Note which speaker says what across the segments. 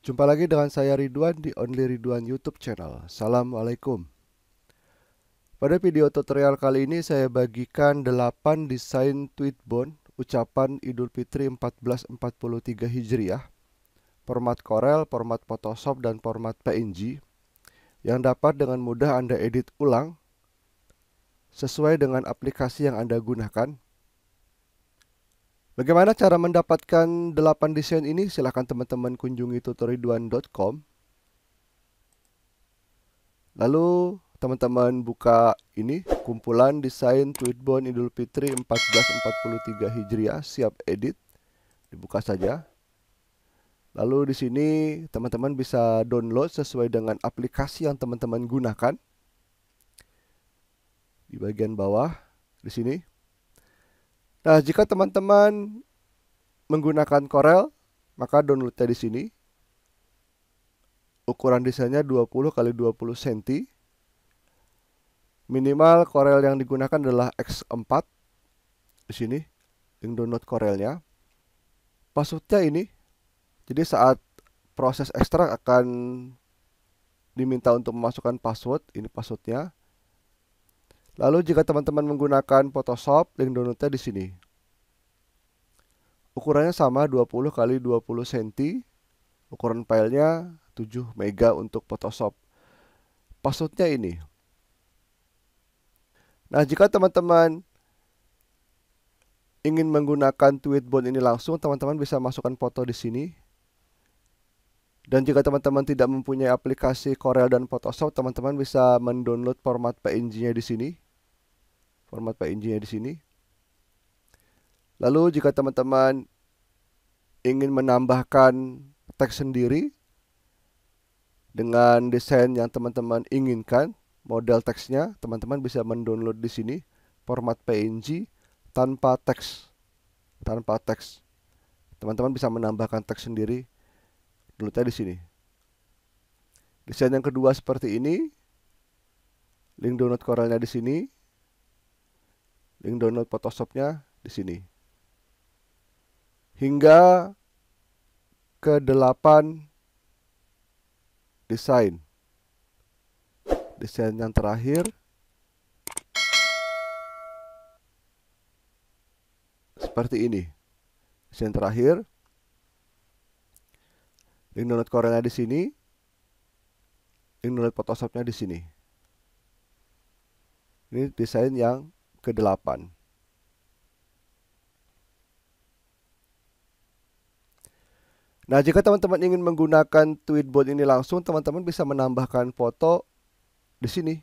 Speaker 1: Jumpa lagi dengan saya Ridwan di Only Ridwan YouTube channel. Assalamualaikum. Pada video tutorial kali ini saya bagikan 8 desain tweetbone ucapan Idul Fitri 1443 Hijriah. Format Corel, format Photoshop dan format PNG yang dapat dengan mudah Anda edit ulang sesuai dengan aplikasi yang Anda gunakan. Bagaimana cara mendapatkan 8 desain ini? Silahkan teman-teman kunjungi tutorialduan.com Lalu teman-teman buka ini kumpulan desain Tweetbone Idul Fitri 1443 Hijriah siap edit dibuka saja lalu di sini teman-teman bisa download sesuai dengan aplikasi yang teman-teman gunakan di bagian bawah di sini Nah, jika teman-teman menggunakan Corel, maka downloadnya di sini. Ukuran desainnya 20 kali 20 cm. Minimal Corel yang digunakan adalah X4. Di sini, yang download Corelnya. Passwordnya ini. Jadi saat proses ekstrak akan diminta untuk memasukkan password. Ini passwordnya. Lalu jika teman-teman menggunakan Photoshop, link downloadnya di sini. Ukurannya sama 20 kali 20 cm. Ukuran filenya 7 mega untuk Photoshop. Passwordnya ini. Nah, jika teman-teman ingin menggunakan tweetbot ini langsung, teman-teman bisa masukkan foto di sini. Dan jika teman-teman tidak mempunyai aplikasi Corel dan Photoshop, teman-teman bisa mendownload format PNG-nya di sini format PNG-nya di sini. Lalu jika teman-teman ingin menambahkan teks sendiri dengan desain yang teman-teman inginkan, model teksnya, teman-teman bisa mendownload di sini format PNG tanpa teks. Tanpa teks. Teman-teman bisa menambahkan teks sendiri. Downloadnya di sini. Desain yang kedua seperti ini. Link download korelnya di sini link download Photoshopnya di sini. Hingga ke delapan desain. Desain yang terakhir seperti ini. Desain terakhir link download Corelnya di sini, link download Photoshopnya di sini. Ini desain yang ke-8. Nah, jika teman-teman ingin menggunakan tweetbot ini langsung, teman-teman bisa menambahkan foto di sini.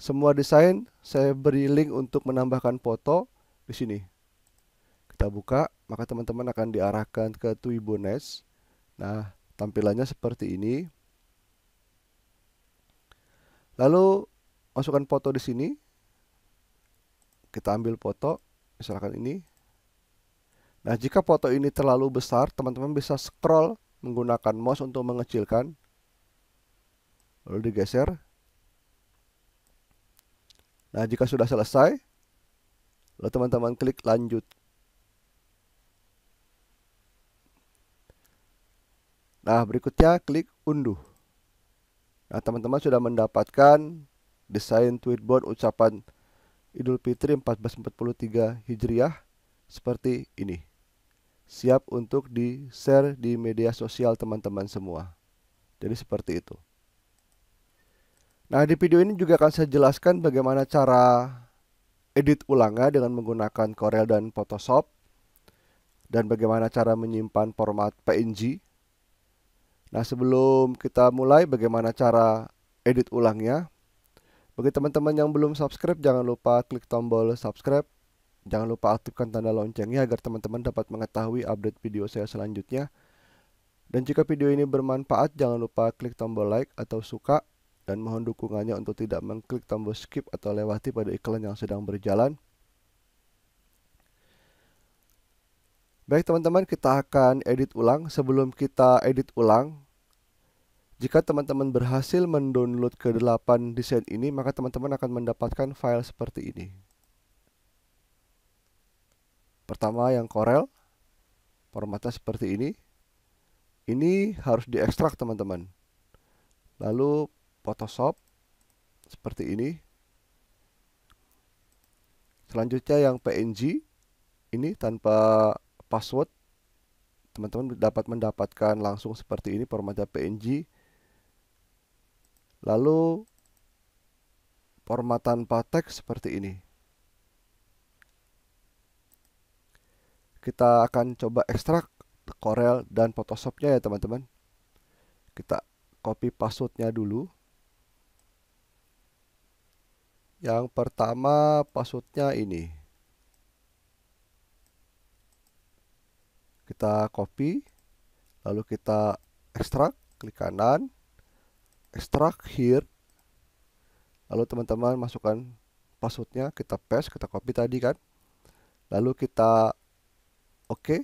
Speaker 1: Semua desain saya beri link untuk menambahkan foto di sini. Kita buka, maka teman-teman akan diarahkan ke Twibones. Nah, tampilannya seperti ini. Lalu masukkan foto di sini kita ambil foto misalkan ini nah jika foto ini terlalu besar teman-teman bisa scroll menggunakan mouse untuk mengecilkan lalu digeser nah jika sudah selesai lalu teman-teman klik lanjut Nah, berikutnya klik unduh. Nah, teman-teman sudah mendapatkan desain tweetbot ucapan Idul Fitri 1443 Hijriah seperti ini. Siap untuk di-share di media sosial teman-teman semua. Jadi seperti itu. Nah, di video ini juga akan saya jelaskan bagaimana cara edit ulangnya dengan menggunakan Corel dan Photoshop dan bagaimana cara menyimpan format PNG. Nah, sebelum kita mulai bagaimana cara edit ulangnya, bagi teman-teman yang belum subscribe, jangan lupa klik tombol subscribe. Jangan lupa aktifkan tanda loncengnya agar teman-teman dapat mengetahui update video saya selanjutnya. Dan jika video ini bermanfaat, jangan lupa klik tombol like atau suka. Dan mohon dukungannya untuk tidak mengklik tombol skip atau lewati pada iklan yang sedang berjalan. Baik teman-teman, kita akan edit ulang. Sebelum kita edit ulang, jika teman-teman berhasil mendownload ke-8 desain ini, maka teman-teman akan mendapatkan file seperti ini. Pertama yang Corel, formatnya seperti ini. Ini harus diekstrak teman-teman. Lalu Photoshop seperti ini. Selanjutnya yang PNG, ini tanpa password. Teman-teman dapat mendapatkan langsung seperti ini formatnya PNG Lalu format tanpa teks seperti ini. Kita akan coba ekstrak Corel dan Photoshopnya ya teman-teman. Kita copy passwordnya dulu. Yang pertama passwordnya ini. Kita copy, lalu kita ekstrak, klik kanan, extract here lalu teman-teman masukkan passwordnya kita paste kita copy tadi kan lalu kita oke okay.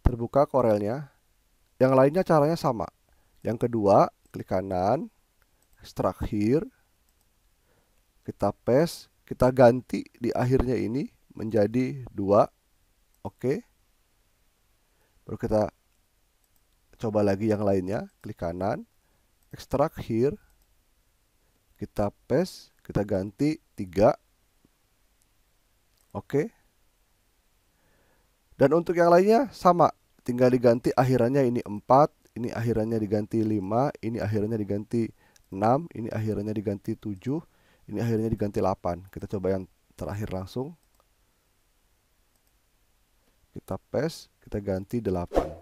Speaker 1: terbuka korelnya yang lainnya caranya sama yang kedua klik kanan extract here kita paste kita ganti di akhirnya ini menjadi dua oke okay. baru kita coba lagi yang lainnya klik kanan extract here kita paste kita ganti tiga, oke dan untuk yang lainnya sama tinggal diganti akhirannya ini empat, ini akhirannya diganti lima, ini akhirannya diganti enam, ini akhirannya diganti tujuh, ini akhirnya diganti delapan. kita coba yang terakhir langsung kita paste kita ganti delapan.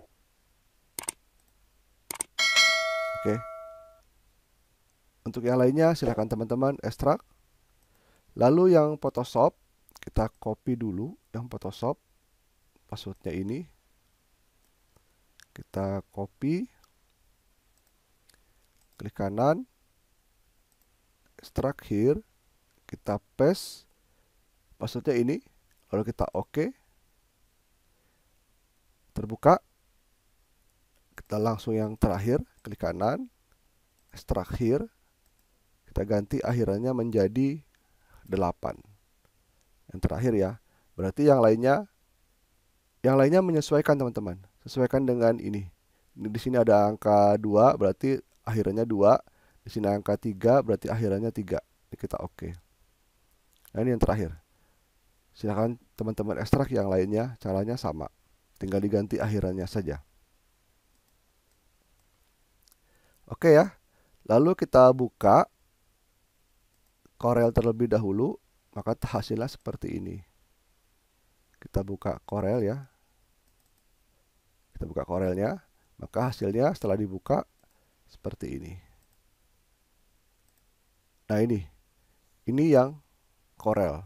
Speaker 1: Untuk yang lainnya silahkan teman-teman ekstrak. Lalu yang Photoshop kita copy dulu yang Photoshop passwordnya ini. Kita copy. Klik kanan. Extract here. Kita paste passwordnya ini. Lalu kita OK. Terbuka. Kita langsung yang terakhir. Klik kanan. Extract here kita ganti akhirannya menjadi 8. Yang terakhir ya. Berarti yang lainnya yang lainnya menyesuaikan teman-teman. Sesuaikan dengan ini. Di sini ada angka 2 berarti akhirnya 2. Di sini angka 3 berarti akhirannya 3. Ini kita oke. Okay. Nah, ini yang terakhir. Silakan teman-teman ekstrak yang lainnya caranya sama. Tinggal diganti akhirannya saja. Oke ya. Lalu kita buka Corel terlebih dahulu, maka hasilnya seperti ini. Kita buka Corel ya. Kita buka Corelnya, maka hasilnya setelah dibuka seperti ini. Nah ini, ini yang Corel.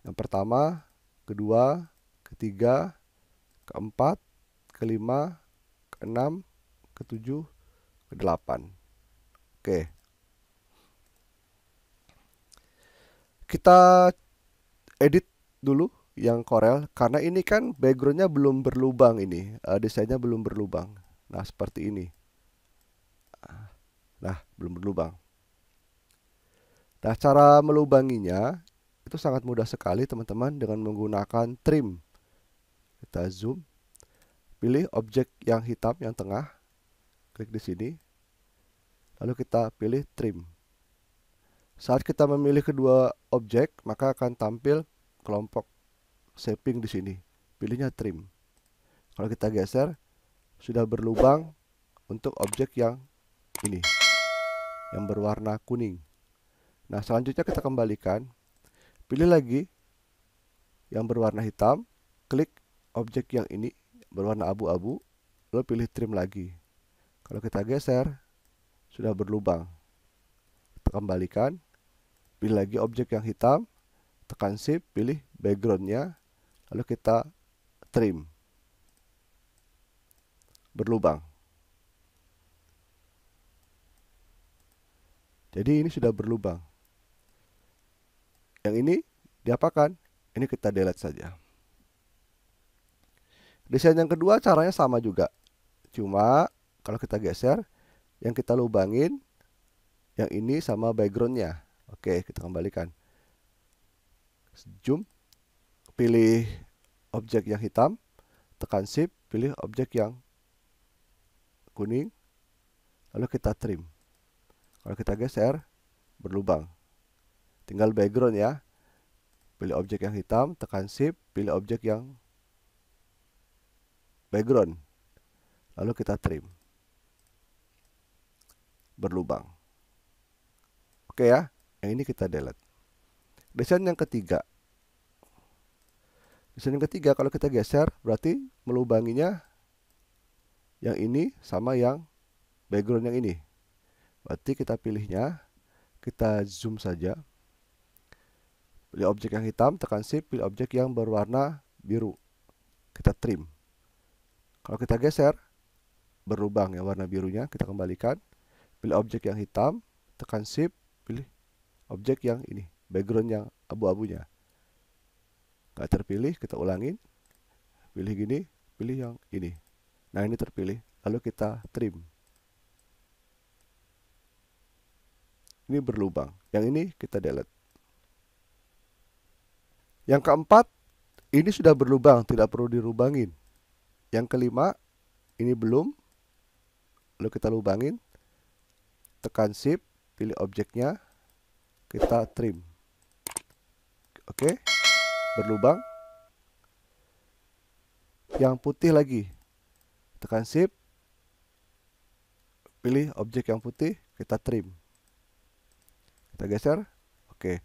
Speaker 1: Yang pertama, kedua, ketiga, keempat, kelima, keenam, ketujuh, kedelapan. Oke. Okay. kita edit dulu yang Corel karena ini kan backgroundnya belum berlubang ini uh, desainnya belum berlubang nah seperti ini ah, nah belum berlubang nah cara melubanginya itu sangat mudah sekali teman-teman dengan menggunakan trim kita zoom pilih objek yang hitam yang tengah klik di sini lalu kita pilih trim saat kita memilih kedua objek, maka akan tampil kelompok shaping di sini. Pilihnya trim. Kalau kita geser, sudah berlubang untuk objek yang ini, yang berwarna kuning. Nah, selanjutnya kita kembalikan. Pilih lagi yang berwarna hitam, klik objek yang ini berwarna abu-abu, lalu pilih trim lagi. Kalau kita geser, sudah berlubang. Kita kembalikan pilih lagi objek yang hitam, tekan shift, pilih backgroundnya, lalu kita trim berlubang. Jadi ini sudah berlubang. Yang ini diapakan? Ini kita delete saja. Desain yang kedua caranya sama juga. Cuma kalau kita geser, yang kita lubangin, yang ini sama backgroundnya. Oke, kita kembalikan. Zoom. Pilih objek yang hitam, tekan shift, pilih objek yang kuning, lalu kita trim. Kalau kita geser, berlubang. Tinggal background ya. Pilih objek yang hitam, tekan shift, pilih objek yang background. Lalu kita trim. Berlubang. Oke ya yang ini kita delete desain yang ketiga desain yang ketiga kalau kita geser berarti melubanginya yang ini sama yang background yang ini berarti kita pilihnya kita zoom saja pilih objek yang hitam tekan shift pilih objek yang berwarna biru kita trim kalau kita geser berlubang ya warna birunya kita kembalikan pilih objek yang hitam tekan shift pilih objek yang ini background yang abu-abunya nggak terpilih kita ulangin pilih gini pilih yang ini nah ini terpilih lalu kita trim ini berlubang yang ini kita delete yang keempat ini sudah berlubang tidak perlu dirubangin yang kelima ini belum lalu kita lubangin tekan shift pilih objeknya kita trim oke berlubang yang putih lagi tekan shift pilih objek yang putih kita trim kita geser oke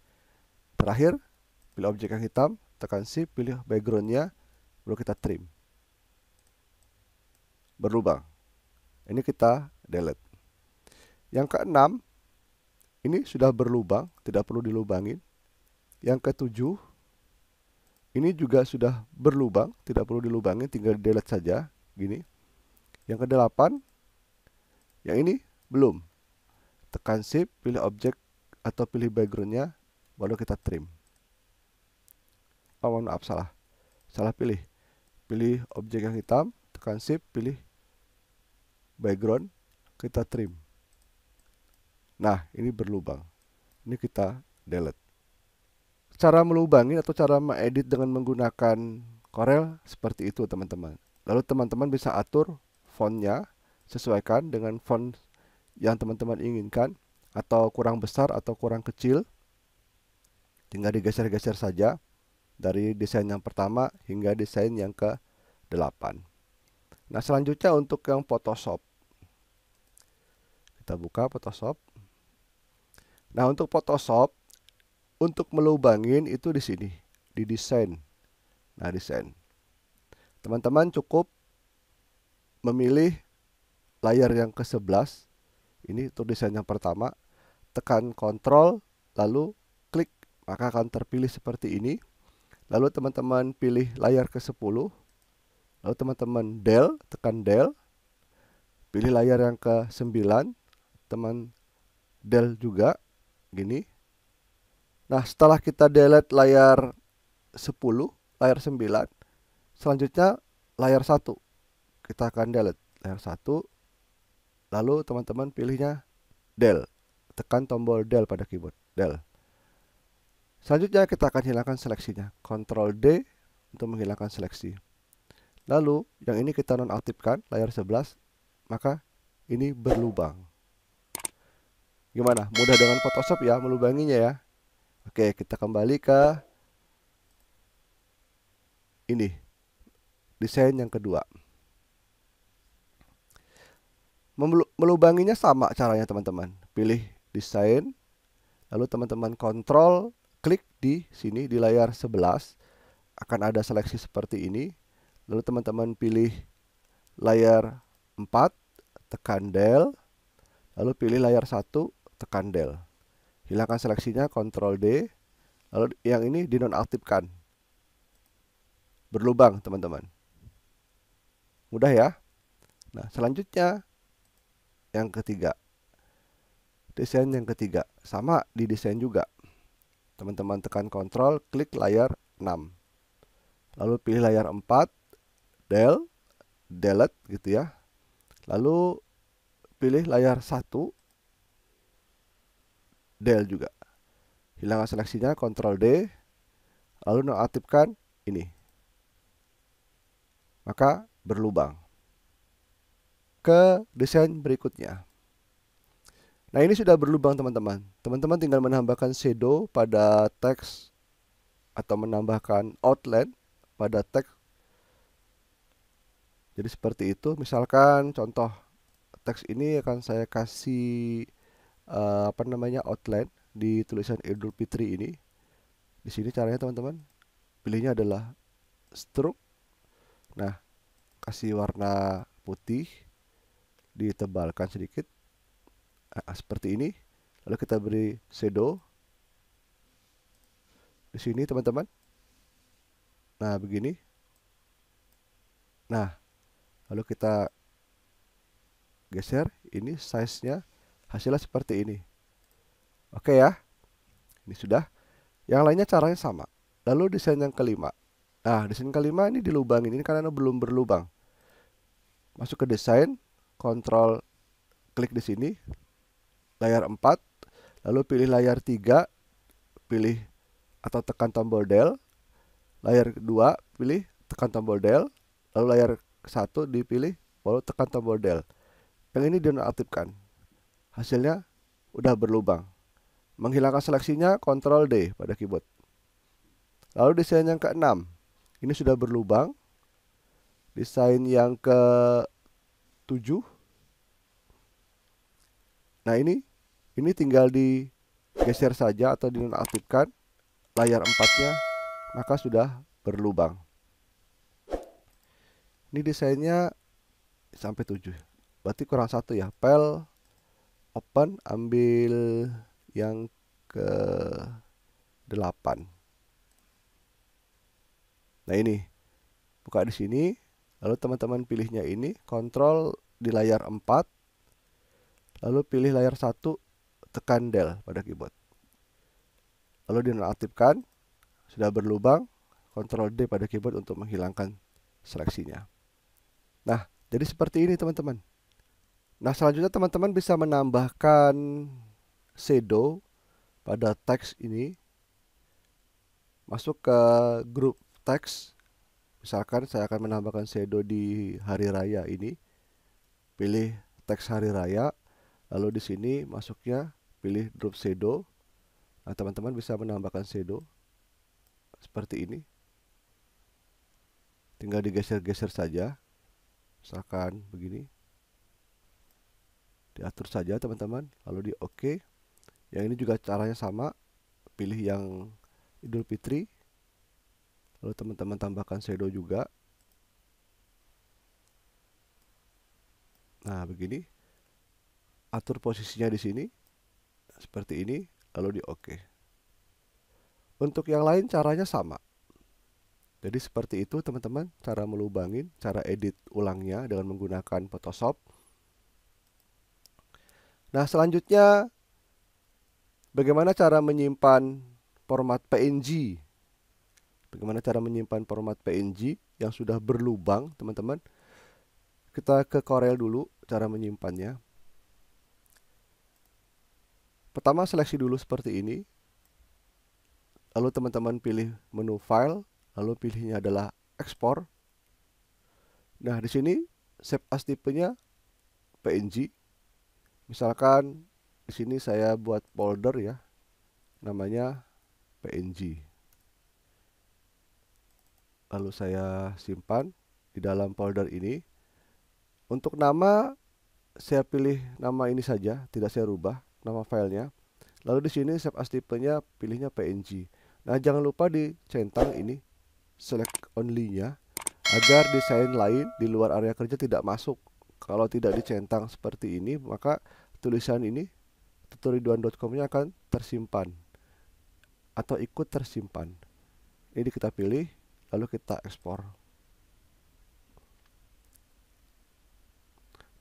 Speaker 1: terakhir pilih objek yang hitam tekan shift pilih backgroundnya lalu kita trim berlubang ini kita delete yang keenam ini sudah berlubang, tidak perlu dilubangin. Yang ketujuh, ini juga sudah berlubang, tidak perlu dilubangin, tinggal delete saja, gini. Yang kedelapan, yang ini belum. Tekan shift, pilih objek atau pilih backgroundnya, baru kita trim. Oh, mohon maaf, salah. Salah pilih. Pilih objek yang hitam, tekan shift, pilih background, kita trim. Nah, ini berlubang. Ini kita delete. Cara melubangi atau cara mengedit dengan menggunakan Corel seperti itu, teman-teman. Lalu teman-teman bisa atur fontnya, sesuaikan dengan font yang teman-teman inginkan atau kurang besar atau kurang kecil. Tinggal digeser-geser saja dari desain yang pertama hingga desain yang ke-8. Nah, selanjutnya untuk yang Photoshop. Kita buka Photoshop. Nah, untuk Photoshop untuk melubangin itu di sini, di desain. Nah, desain. Teman-teman cukup memilih layar yang ke-11. Ini desain yang pertama. Tekan Ctrl lalu klik, maka akan terpilih seperti ini. Lalu teman-teman pilih layar ke-10. Lalu teman-teman del, tekan del. Pilih layar yang ke-9. Teman del juga gini. Nah, setelah kita delete layar 10, layar 9, selanjutnya layar 1. Kita akan delete layar 1. Lalu teman-teman pilihnya del. Tekan tombol del pada keyboard, del. Selanjutnya kita akan hilangkan seleksinya. Ctrl D untuk menghilangkan seleksi. Lalu yang ini kita nonaktifkan layar 11, maka ini berlubang gimana mudah dengan Photoshop ya melubanginya ya Oke kita kembali ke ini desain yang kedua melubanginya sama caranya teman-teman pilih desain lalu teman-teman kontrol klik di sini di layar 11 akan ada seleksi seperti ini lalu teman-teman pilih layar 4 tekan del lalu pilih layar 1 tekan del. Hilangkan seleksinya, kontrol D. Lalu yang ini dinonaktifkan. Berlubang, teman-teman. Mudah ya? Nah, selanjutnya yang ketiga. Desain yang ketiga. Sama di desain juga. Teman-teman tekan kontrol, klik layar 6. Lalu pilih layar 4, del, delete gitu ya. Lalu pilih layar 1, del juga hilangkan seleksinya Ctrl D lalu nonaktifkan ini maka berlubang ke desain berikutnya nah ini sudah berlubang teman-teman teman-teman tinggal menambahkan shadow pada teks atau menambahkan outline pada teks jadi seperti itu misalkan contoh teks ini akan saya kasih uh, apa namanya outline di tulisan Idul Fitri ini. Di sini caranya teman-teman pilihnya adalah stroke. Nah, kasih warna putih ditebalkan sedikit nah, seperti ini. Lalu kita beri shadow di sini teman-teman. Nah, begini. Nah, lalu kita geser ini size-nya hasilnya seperti ini. Oke ya. Ini sudah. Yang lainnya caranya sama. Lalu desain yang kelima. Nah, desain kelima ini dilubangin. Ini karena belum berlubang. Masuk ke desain, kontrol klik di sini, layar 4, lalu pilih layar 3, pilih atau tekan tombol del, layar 2, pilih tekan tombol del, lalu layar 1 dipilih, lalu tekan tombol del. Yang ini dinonaktifkan hasilnya udah berlubang. Menghilangkan seleksinya Ctrl D pada keyboard. Lalu desain yang keenam. Ini sudah berlubang. Desain yang ke tujuh Nah, ini ini tinggal digeser saja atau dinonaktifkan layar empatnya maka sudah berlubang. Ini desainnya sampai tujuh Berarti kurang satu ya, pel open ambil yang ke 8 nah ini buka di sini lalu teman-teman pilihnya ini kontrol di layar 4 lalu pilih layar 1 tekan del pada keyboard lalu dinonaktifkan sudah berlubang kontrol D pada keyboard untuk menghilangkan seleksinya nah jadi seperti ini teman-teman Nah selanjutnya teman-teman bisa menambahkan shadow pada teks ini. Masuk ke grup teks. Misalkan saya akan menambahkan shadow di hari raya ini. Pilih teks hari raya. Lalu di sini masuknya pilih drop shadow. Nah teman-teman bisa menambahkan shadow seperti ini tinggal digeser-geser saja misalkan begini diatur saja teman-teman lalu di oke yang ini juga caranya sama pilih yang Idul Fitri lalu teman-teman tambahkan shadow juga nah begini atur posisinya di sini seperti ini lalu di oke untuk yang lain caranya sama jadi seperti itu teman-teman cara melubangin cara edit ulangnya dengan menggunakan Photoshop Nah, selanjutnya bagaimana cara menyimpan format PNG? Bagaimana cara menyimpan format PNG yang sudah berlubang, teman-teman? Kita ke Corel dulu cara menyimpannya. Pertama seleksi dulu seperti ini. Lalu teman-teman pilih menu file, lalu pilihnya adalah export. Nah, di sini save as tipenya PNG misalkan di sini saya buat folder ya namanya PNG lalu saya simpan di dalam folder ini untuk nama saya pilih nama ini saja tidak saya rubah nama filenya lalu di sini save as tipenya pilihnya PNG nah jangan lupa di centang ini select only nya agar desain lain di luar area kerja tidak masuk kalau tidak dicentang seperti ini, maka tulisan ini tutorial.com nya akan tersimpan atau ikut tersimpan. Ini kita pilih, lalu kita ekspor.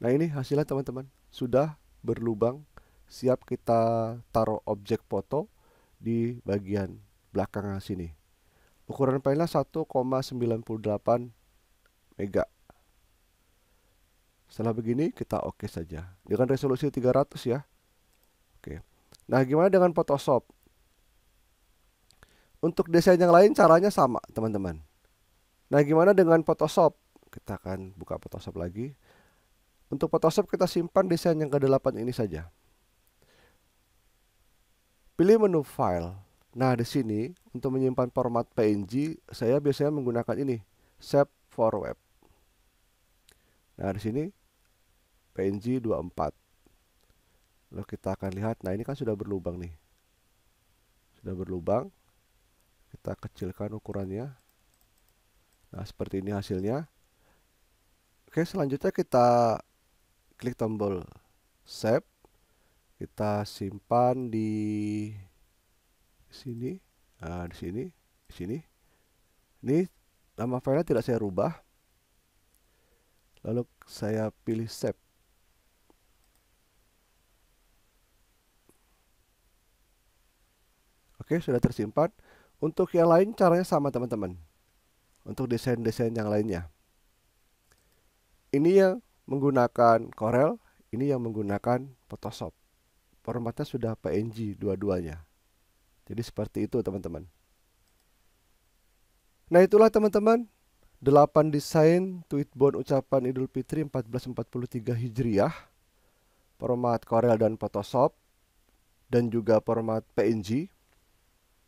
Speaker 1: Nah ini hasilnya teman-teman, sudah berlubang, siap kita taruh objek foto di bagian belakang sini. Ukuran filenya 1,98 mega. Setelah begini kita oke okay saja dengan resolusi 300 ya. Oke. Okay. Nah, gimana dengan Photoshop? Untuk desain yang lain caranya sama, teman-teman. Nah, gimana dengan Photoshop? Kita akan buka Photoshop lagi. Untuk Photoshop kita simpan desain yang ke-8 ini saja. Pilih menu file. Nah, di sini untuk menyimpan format PNG, saya biasanya menggunakan ini, Save for Web. Nah, di sini PNG 24 lalu kita akan lihat nah ini kan sudah berlubang nih sudah berlubang kita kecilkan ukurannya nah seperti ini hasilnya oke selanjutnya kita klik tombol save kita simpan di sini nah di sini di sini ini nama filenya tidak saya rubah lalu saya pilih save Oke, sudah tersimpan. Untuk yang lain caranya sama teman-teman. Untuk desain-desain yang lainnya. Ini yang menggunakan Corel, ini yang menggunakan Photoshop. Formatnya sudah PNG dua-duanya. Jadi seperti itu teman-teman. Nah itulah teman-teman 8 desain tweetbone ucapan Idul Fitri 1443 Hijriah format Corel dan Photoshop dan juga format PNG